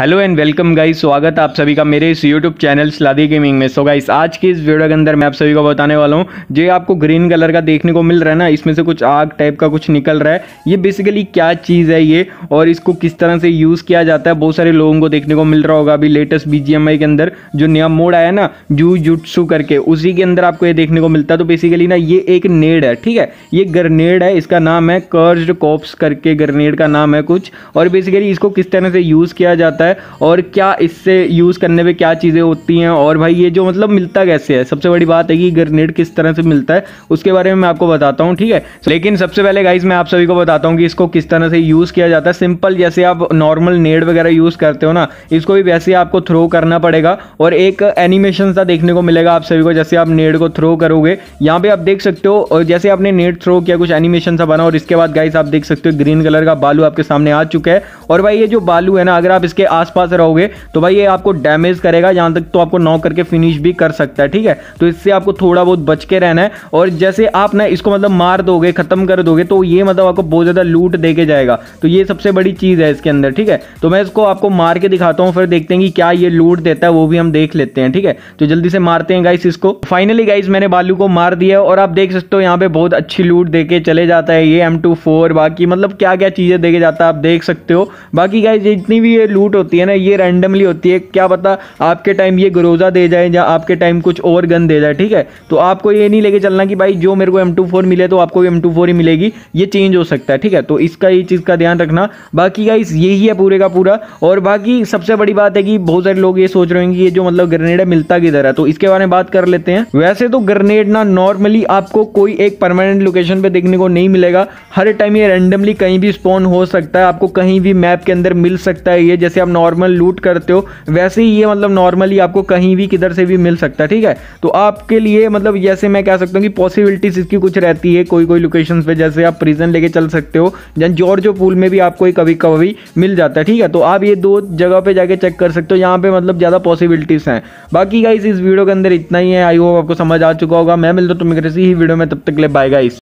hello and welcome guys स्वागत आप सभी का मेरे इस यूट्यूब चैनल स्लादी गेमिंग में सो so गाइस आज की इस वीडियो के अंदर मैं आप सभी को बताने वाला हूँ जो आपको ग्रीन कलर का देखने को मिल रहा है ना इसमें से कुछ आग टाइप का कुछ निकल रहा है ये बेसिकली क्या चीज़ है ये और इसको किस तरह से यूज़ किया जाता है बहुत सारे लोगों को देखने को मिल रहा होगा अभी लेटेस्ट बी के अंदर जो नया मोड आया ना जू जुटसू करके उसी के अंदर आपको ये देखने को मिलता है तो बेसिकली ना ये एक नेड है ठीक है ये ग्रनेड है इसका नाम है कर्ज कॉप्स करके ग्रनेड का नाम है कुछ और बेसिकली इसको किस तरह से यूज़ किया जाता है है और क्या इससे यूज़ करने पे क्या चीज़ें होती हैं और भाई ये जो मतलब मिलता कैसे है सबसे बड़ी बात है कि ग्रेनेड किस तरह से मिलता है उसके बारे में मैं आपको बताता हूँ ठीक है लेकिन सबसे पहले गाइज मैं आप सभी को बताता हूँ कि इसको किस तरह से यूज़ किया जाता है सिंपल जैसे आप नॉर्मल नेड वगैरह यूज़ करते हो ना इसको भी वैसे आपको थ्रो करना पड़ेगा और एक एनिमेशन सा देखने को मिलेगा आप सभी को जैसे आप नेड को थ्रो करोगे यहाँ पे आप देख सकते हो और जैसे आपने नेट थ्रो किया कुछ एनिमेशन सा बना और इसके बाद गाइस आप देख सकते हो ग्रीन कलर का बालू आपके सामने आ चुका है और भाई ये जो बालू है ना अगर आप इसके आसपास रहोगे तो भाई ये आपको डैमेज करेगा यहाँ तक तो आपको नॉक करके फिनिश भी कर सकता है ठीक है तो इससे आपको थोड़ा बहुत बच के रहना है और जैसे आप ना इसको मतलब मार दोगे खत्म कर दोगे तो ये मतलब आपको बहुत ज़्यादा लूट दे के जाएगा तो ये सबसे बड़ी चीज़ है इसके अंदर ठीक है तो मैं इसको आपको मार के दिखाता हूँ फिर देखते हैं कि क्या ये लूट देता है वो भी हम देख लेते हैं ठीक है तो जल्दी से मारते हैं गाइस इसको फाइनली गाइस मैंने बालू को मार दिया और आप देख सकते हो यहाँ पे बहुत अच्छी लूट दे चले जाता है ये M24 बाकी मतलब क्या क्या चीज़ें दे जाता है आप देख सकते हो बाकी गाइस जितनी भी ये लूट होती है ना ये रैंडमली होती है क्या पता आपके टाइम ये ग्रोजा दे जाए या आपके टाइम कुछ और गन दे जाए ठीक है तो आपको ये नहीं लेके चलना कि भाई जो मेरे को एम मिले तो आपको एम टू ही मिलेगी ये चेंज हो सकता है ठीक है तो इसका ये चीज़ का ध्यान रखना बाकी का यही है पूरे का पूरा और बाकी सबसे बड़ी बात है कि बहुत सारे लोग ये सोच रहे हैं कि ये जो मतलब ग्रेनेड है मिलता किधर है तो इसके बारे में बात कर लेते हैं वैसे तो ग्रेनेड ना नॉर्मली आपको कोई एक परमानेंट लोकेशन पे देखने को नहीं मिलेगा हर टाइम ये रैंडमली कहीं भी स्पॉन हो सकता है आपको कहीं भी मैप के अंदर मिल सकता है ये जैसे आप नॉर्मल लूट करते हो वैसे ही ये मतलब नॉर्मली आपको कहीं भी किधर से भी मिल सकता है ठीक है तो आपके लिए मतलब जैसे मैं कह सकता हूँ कि पॉसिबिलिटीज इसकी कुछ रहती है कोई कोई लोकेशन पर जैसे आप प्रिजन लेके चल सकते हो जन जॉर्जो पूल में भी आपको कभी कभी मिल जाता है ठीक है तो आप ये दो जगह पर जाके चेक कर सकते हो यहाँ पर मतलब ज़्यादा पॉसिबिलिटीज़ हैं बाकी गाइज इस वीडियो के अंदर इतना ही है आई होप आपको समझ आ चुका होगा मैं मिलता हूँ तुम्हें किसी ही वीडियो में तब तक ले बाय गाइस